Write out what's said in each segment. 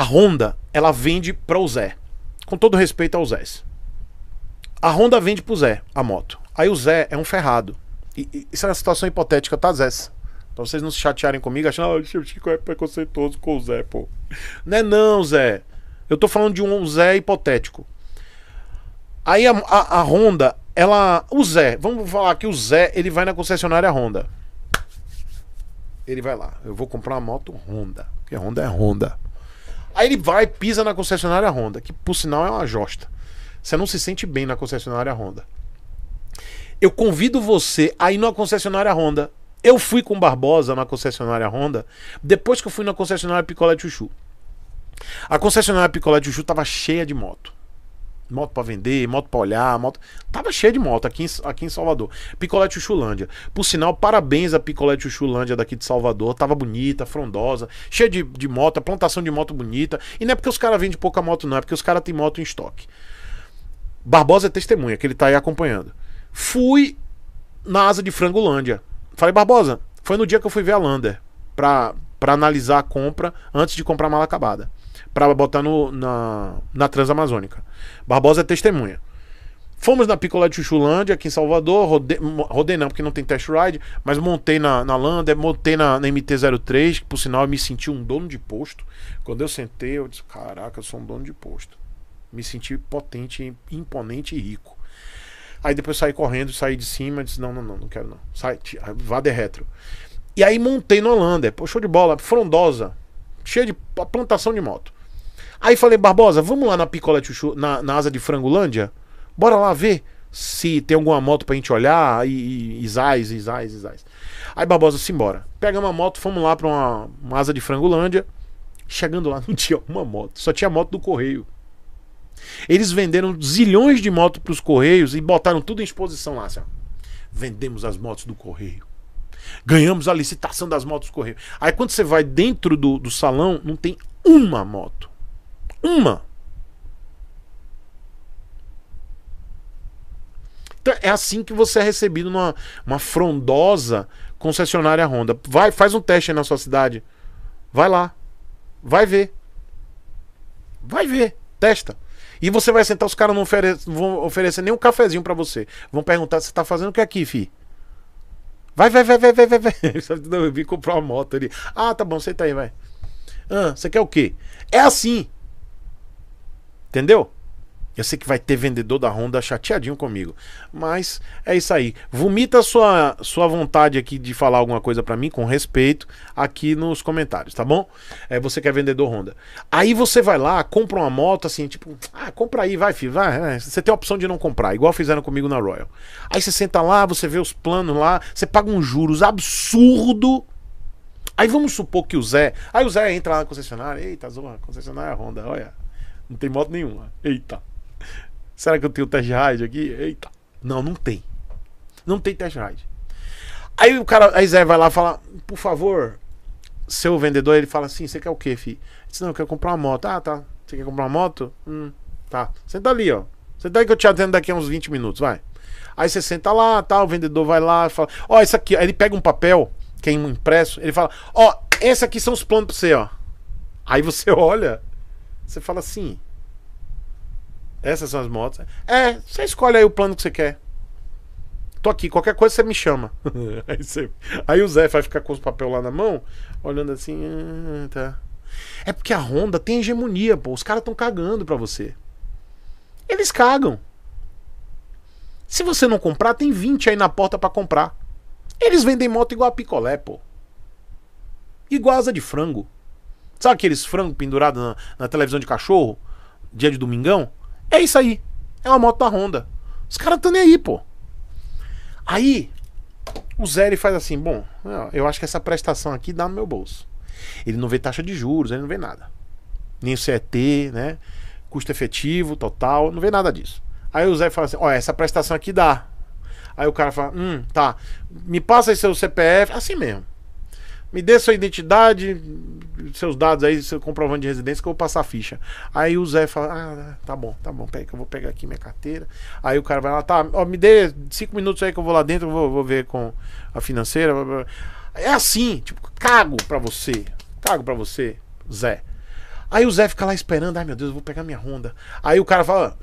a Honda, ela vende para o Zé. Com todo respeito ao Zé. A Honda vende pro Zé a moto. Aí o Zé é um ferrado. E, isso é uma situação hipotética, tá, Zé? Pra vocês não se chatearem comigo, achando, ah, que o Chico é preconceituoso com o Zé, pô. Não é não, Zé. Eu tô falando de um Zé hipotético. Aí a, a, a Honda, ela. O Zé, vamos falar que o Zé, ele vai na concessionária Honda. Ele vai lá, eu vou comprar uma moto Honda. Porque Honda é Honda. Aí ele vai, pisa na concessionária Honda, que por sinal é uma josta. Você não se sente bem na concessionária Honda. Eu convido você a ir na concessionária Honda. Eu fui com Barbosa na concessionária Honda, depois que eu fui na concessionária Picolé Chuchu. A concessionária Picolé Chuchu estava cheia de moto moto para vender, moto para olhar, moto. Tava cheio de moto aqui em, aqui em Salvador. Picolé Chuchulândia. Por sinal, parabéns a Picolé Chuchulândia daqui de Salvador. Tava bonita, frondosa, cheia de, de moto, plantação de moto bonita. E não é porque os caras vendem pouca moto, não, é porque os caras têm moto em estoque. Barbosa é testemunha, que ele tá aí acompanhando. Fui na asa de Frangolândia. Falei, Barbosa, foi no dia que eu fui ver a Lander pra, pra analisar a compra antes de comprar a mala acabada para botar no, na, na Transamazônica. Barbosa é testemunha. Fomos na Picolé de Chuchulândia, aqui em Salvador, rodei, rodei não, porque não tem test ride, mas montei na, na Lander, montei na, na MT-03, que por sinal eu me senti um dono de posto. Quando eu sentei, eu disse, caraca, eu sou um dono de posto. Me senti potente, imponente e rico. Aí depois saí correndo, saí de cima, disse, não, não, não, não quero não. Sai, vá de retro. E aí montei na Lander, pô, show de bola, frondosa, cheia de plantação de moto. Aí falei, Barbosa, vamos lá na picolé chuchu, na, na asa de Frangolândia? Bora lá ver se tem alguma moto pra gente olhar. E, isais, isais, isais. Aí Barbosa, simbora. Pegamos uma moto, fomos lá pra uma, uma asa de Frangolândia. Chegando lá, não tinha uma moto, só tinha moto do correio. Eles venderam zilhões de motos para os Correios e botaram tudo em exposição lá. Assim, ó. Vendemos as motos do Correio. Ganhamos a licitação das motos do Correio. Aí quando você vai dentro do, do salão, não tem uma moto. Uma. Então, é assim que você é recebido numa uma frondosa concessionária Honda. Vai, faz um teste aí na sua cidade. Vai lá. Vai ver. Vai ver. Testa. E você vai sentar, os caras não ofere vão oferecer nem um cafezinho para você. Vão perguntar: você tá fazendo o que aqui, fi? Vai, vai, vai, vai, vai, vai, vai. Eu vim comprar uma moto ali. Ah, tá bom, senta aí, vai. Ah, você quer o quê? É assim. Entendeu? Eu sei que vai ter vendedor da Honda chateadinho comigo. Mas é isso aí. Vomita sua, sua vontade aqui de falar alguma coisa para mim, com respeito, aqui nos comentários, tá bom? É, você que é vendedor Honda. Aí você vai lá, compra uma moto, assim, tipo, ah, compra aí, vai, filho, vai. você tem a opção de não comprar, igual fizeram comigo na Royal. Aí você senta lá, você vê os planos lá, você paga uns juros absurdo. Aí vamos supor que o Zé. Aí o Zé entra lá na concessionária. Eita, a concessionária Honda, olha. Não tem moto nenhuma. Eita. Será que eu tenho test ride aqui? Eita. Não, não tem. Não tem test ride. Aí o cara, aí Zé vai lá e fala: Por favor, seu vendedor, ele fala assim: Você quer o quê, fi? Eu disse: Não, eu quero comprar uma moto. Ah, tá. Você quer comprar uma moto? Hum, tá. Senta ali, ó. Senta aí que eu te atendo daqui a uns 20 minutos, vai. Aí você senta lá, tá, o vendedor vai lá e fala: Ó, oh, isso aqui. Aí ele pega um papel, que é impresso, ele fala: Ó, oh, esse aqui são os planos pra você, ó. Aí você olha, você fala assim. Essas são as motos. É, você escolhe aí o plano que você quer. Tô aqui, qualquer coisa você me chama. aí, você... aí, o Zé vai ficar com os papel lá na mão, olhando assim. Ah, tá. É porque a Honda tem hegemonia, pô. Os caras estão cagando pra você. Eles cagam. Se você não comprar, tem 20 aí na porta para comprar. Eles vendem moto igual a picolé, pô. Igual asa de frango. Sabe aqueles frangos pendurados na, na televisão de cachorro? Dia de domingão? É isso aí. É uma moto da Honda. Os caras estão nem aí, pô. Aí, o Zé ele faz assim: bom, eu acho que essa prestação aqui dá no meu bolso. Ele não vê taxa de juros, ele não vê nada. Nem o CET, né? Custo efetivo, total, não vê nada disso. Aí o Zé fala assim: ó, essa prestação aqui dá. Aí o cara fala: hum, tá, me passa aí seu CPF, assim mesmo me dê sua identidade, seus dados aí, seu comprovante de residência, que eu vou passar a ficha. Aí o Zé fala, ah, tá bom, tá bom, peraí que eu vou pegar aqui minha carteira. Aí o cara vai lá, tá, ó, me dê cinco minutos aí que eu vou lá dentro, eu vou, vou ver com a financeira. É assim, tipo, cago pra você, cago pra você, Zé. Aí o Zé fica lá esperando, ai meu Deus, eu vou pegar minha ronda. Aí o cara fala,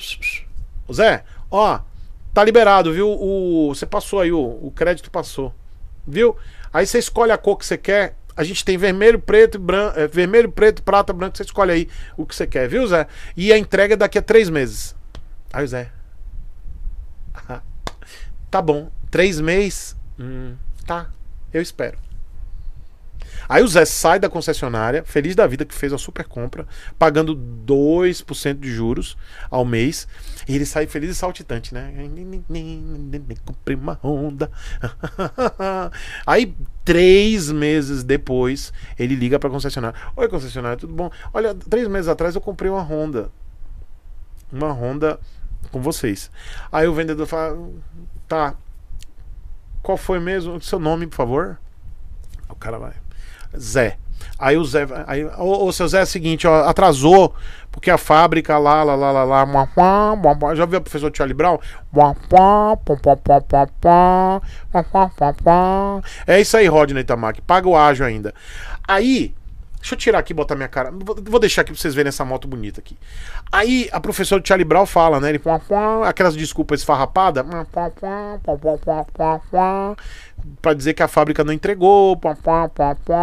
Zé, ó, tá liberado, viu? O, você passou aí, o, o crédito passou. Viu? Aí você escolhe a cor que você quer. A gente tem vermelho, preto, branco, é, eh, vermelho, preto, prata, branco. Você escolhe aí o que você quer, viu, Zé? E a entrega é daqui a três meses. Aí Zé. tá bom. Três meses? Hum, tá. Eu espero. Aí o Zé sai da concessionária, feliz da vida que fez a super compra, pagando 2% de juros ao mês. E ele sai feliz e saltitante, né? Comprei uma Honda. Aí, três meses depois, ele liga pra concessionária: Oi, concessionária, tudo bom? Olha, três meses atrás eu comprei uma Honda. Uma Honda com vocês. Aí o vendedor fala: Tá. Qual foi mesmo? Seu nome, por favor? O cara vai. Zé. Aí o Zé. Aí, ô, ô, seu Zé, é o seguinte, ó, atrasou, porque a fábrica lá, lá, lá, lá, lá, mua, mua, mua, mua, já viu o professor Charlie Brown? É isso aí, Rodney Tamaki. Paga o ágio ainda. Aí, Deixa eu tirar aqui e botar minha cara. Vou deixar aqui pra vocês verem essa moto bonita aqui. Aí a professora Charlie Brown fala, né? Ele, pum, pum, aquelas desculpas esfarrapadas, para dizer que a fábrica não entregou, pum, pum, pum, pum,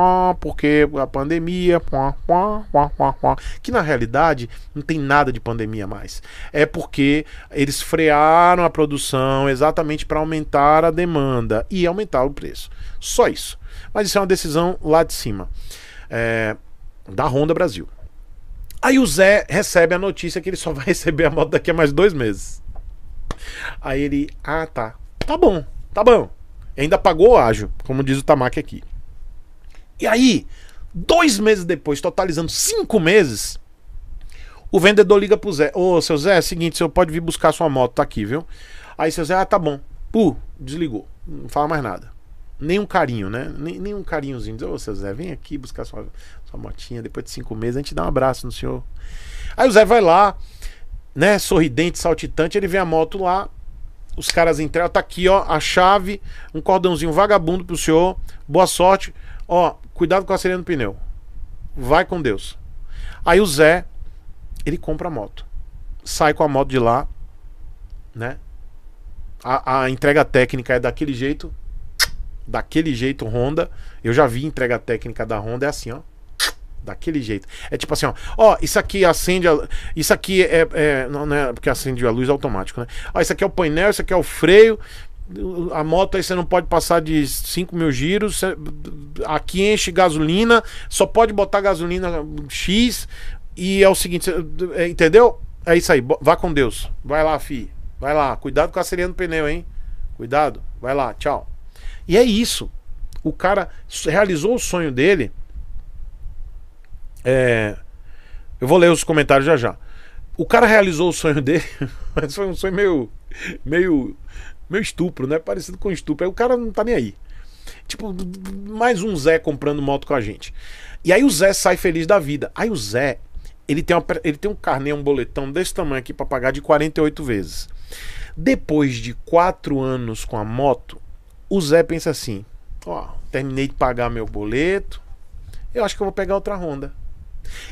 porque a pandemia, pum, pum, pum, pum, pum, que na realidade não tem nada de pandemia mais. É porque eles frearam a produção exatamente para aumentar a demanda e aumentar o preço. Só isso. Mas isso é uma decisão lá de cima é, da Honda Brasil. Aí o Zé recebe a notícia que ele só vai receber a moto daqui a mais dois meses. Aí ele, ah tá, tá bom, tá bom. ainda pagou o ágio, como diz o Tamaki aqui. E aí, dois meses depois, totalizando cinco meses, o vendedor liga pro Zé. Ô, seu Zé, é o seguinte, o senhor pode vir buscar sua moto, tá aqui, viu? Aí seu Zé, ah, tá bom. Pu desligou. Não fala mais nada. Nenhum carinho, né? Nem, nenhum carinhozinho. Ô, seu Zé, vem aqui buscar sua, sua motinha. Depois de cinco meses, a gente dá um abraço no senhor. Aí o Zé vai lá, né? Sorridente, saltitante. Ele vê a moto lá. Os caras entregam. Tá aqui, ó, a chave. Um cordãozinho vagabundo pro senhor. Boa sorte. Ó, cuidado com a sereia do pneu. Vai com Deus. Aí o Zé, ele compra a moto. Sai com a moto de lá, né? A, a entrega técnica é daquele jeito, daquele jeito Honda. Eu já vi entrega técnica da Honda, é assim, ó. Daquele jeito. É tipo assim, ó. Ó, isso aqui acende a. Isso aqui é. é, é não, é porque acende a luz automático, né? Ó, isso aqui é o painel, isso aqui é o freio. A moto aí você não pode passar de 5 mil giros. Aqui enche gasolina. Só pode botar gasolina X. E é o seguinte, é, entendeu? É isso aí. Vá com Deus. Vai lá, fi. Vai lá. Cuidado com a sereia do pneu, hein? Cuidado. Vai lá. Tchau. E é isso. O cara realizou o sonho dele. É... Eu vou ler os comentários já já. O cara realizou o sonho dele, mas foi um sonho meio, meio, meio estupro, né? Parecido com estupro. Aí o cara não tá nem aí. Tipo, mais um Zé comprando moto com a gente. E aí o Zé sai feliz da vida. Aí o Zé, ele tem, uma, ele tem um carnê, um boletão desse tamanho aqui para pagar de 48 vezes. Depois de quatro anos com a moto, o Zé pensa assim: ó, terminei de pagar meu boleto, eu acho que eu vou pegar outra Honda.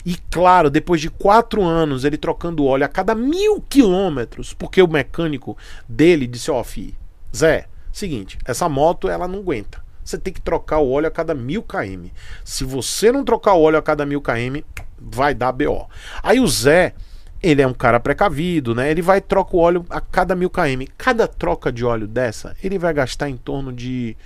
E claro, depois de quatro anos ele trocando óleo a cada mil quilômetros, porque o mecânico dele disse: ó, oh, fi, Zé, seguinte, essa moto ela não aguenta. Você tem que trocar o óleo a cada mil km. Se você não trocar o óleo a cada mil km, vai dar BO. Aí o Zé ele é um cara precavido, né? Ele vai troca o óleo a cada mil km. Cada troca de óleo dessa, ele vai gastar em torno de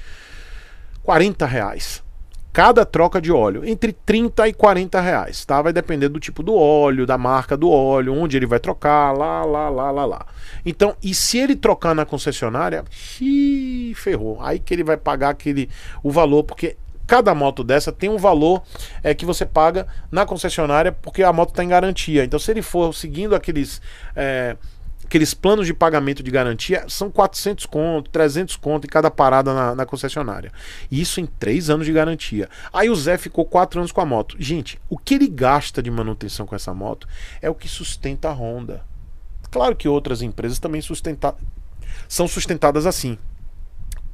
40 reais. Cada troca de óleo, entre 30 e 40 reais, tá? Vai depender do tipo do óleo, da marca do óleo, onde ele vai trocar, lá, lá, lá, lá, lá. Então, e se ele trocar na concessionária, xiii, ferrou. Aí que ele vai pagar aquele o valor, porque Cada moto dessa tem um valor é, que você paga na concessionária porque a moto está em garantia. Então, se ele for seguindo aqueles. É, aqueles planos de pagamento de garantia são 400 conto, 300 conto em cada parada na, na concessionária. Isso em 3 anos de garantia. Aí o Zé ficou 4 anos com a moto. Gente, o que ele gasta de manutenção com essa moto é o que sustenta a Honda. Claro que outras empresas também sustenta... são sustentadas assim.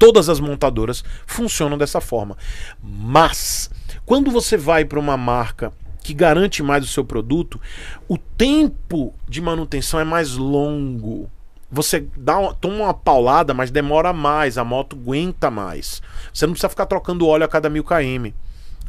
Todas as montadoras funcionam dessa forma. Mas, quando você vai para uma marca que garante mais o seu produto, o tempo de manutenção é mais longo. Você dá uma, toma uma paulada, mas demora mais, a moto aguenta mais. Você não precisa ficar trocando óleo a cada mil km.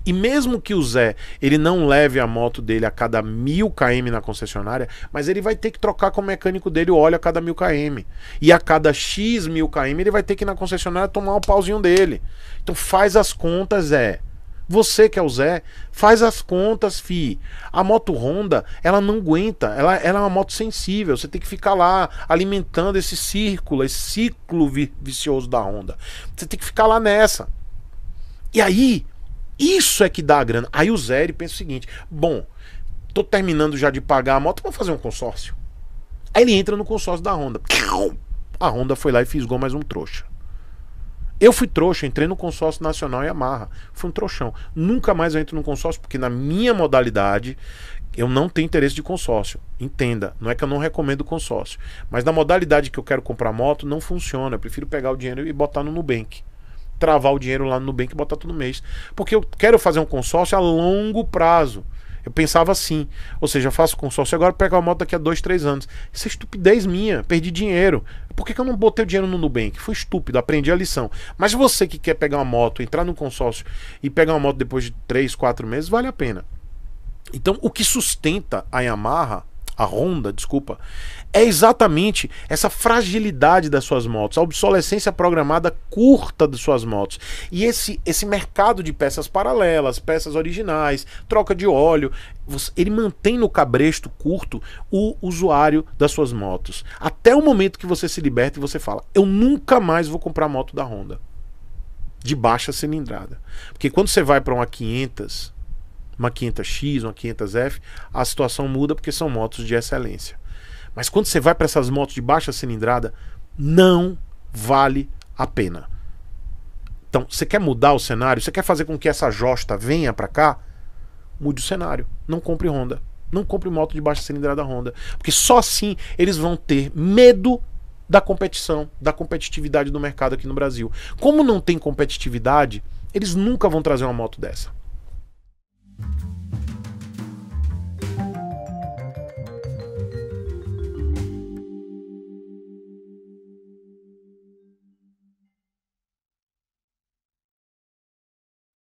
E mesmo que o Zé ele não leve a moto dele a cada mil km na concessionária, mas ele vai ter que trocar com o mecânico dele o óleo a cada mil km. E a cada X mil km ele vai ter que ir na concessionária tomar o pauzinho dele. Então faz as contas, Zé. Você que é o Zé, faz as contas, fi. A moto Honda, ela não aguenta, ela, ela é uma moto sensível. Você tem que ficar lá alimentando esse círculo, esse ciclo vicioso da Honda. Você tem que ficar lá nessa. E aí, isso é que dá a grana. Aí o Zé pensa o seguinte: bom, tô terminando já de pagar a moto, vamos fazer um consórcio. Aí ele entra no consórcio da Honda. A Honda foi lá e fisgou mais um trouxa. Eu fui trouxa, entrei no consórcio nacional Yamaha. Fui um trouxão. Nunca mais eu entro no consórcio, porque na minha modalidade eu não tenho interesse de consórcio. Entenda, não é que eu não recomendo consórcio. Mas na modalidade que eu quero comprar moto, não funciona. Eu prefiro pegar o dinheiro e botar no Nubank travar o dinheiro lá no Nubank e botar todo mês. Porque eu quero fazer um consórcio a longo prazo. Eu pensava assim. Ou seja, eu faço consórcio agora, pego a moto daqui a dois, três anos. Isso é estupidez minha. Perdi dinheiro. Por que, que eu não botei o dinheiro no Nubank? Foi estúpido, aprendi a lição. Mas você que quer pegar uma moto, entrar no consórcio e pegar uma moto depois de três, quatro meses, vale a pena. Então, o que sustenta a Yamaha a Honda, desculpa, é exatamente essa fragilidade das suas motos, a obsolescência programada curta das suas motos. E esse, esse mercado de peças paralelas, peças originais, troca de óleo, ele mantém no cabresto curto o usuário das suas motos. Até o momento que você se liberta e você fala: Eu nunca mais vou comprar moto da Honda. De baixa cilindrada. Porque quando você vai para uma 500, uma 500X, uma 500F, a situação muda porque são motos de excelência. Mas quando você vai para essas motos de baixa cilindrada, não vale a pena. Então, você quer mudar o cenário? Você quer fazer com que essa josta venha para cá? Mude o cenário. Não compre Honda. Não compre moto de baixa cilindrada Honda. Porque só assim eles vão ter medo da competição, da competitividade do mercado aqui no Brasil. Como não tem competitividade, eles nunca vão trazer uma moto dessa.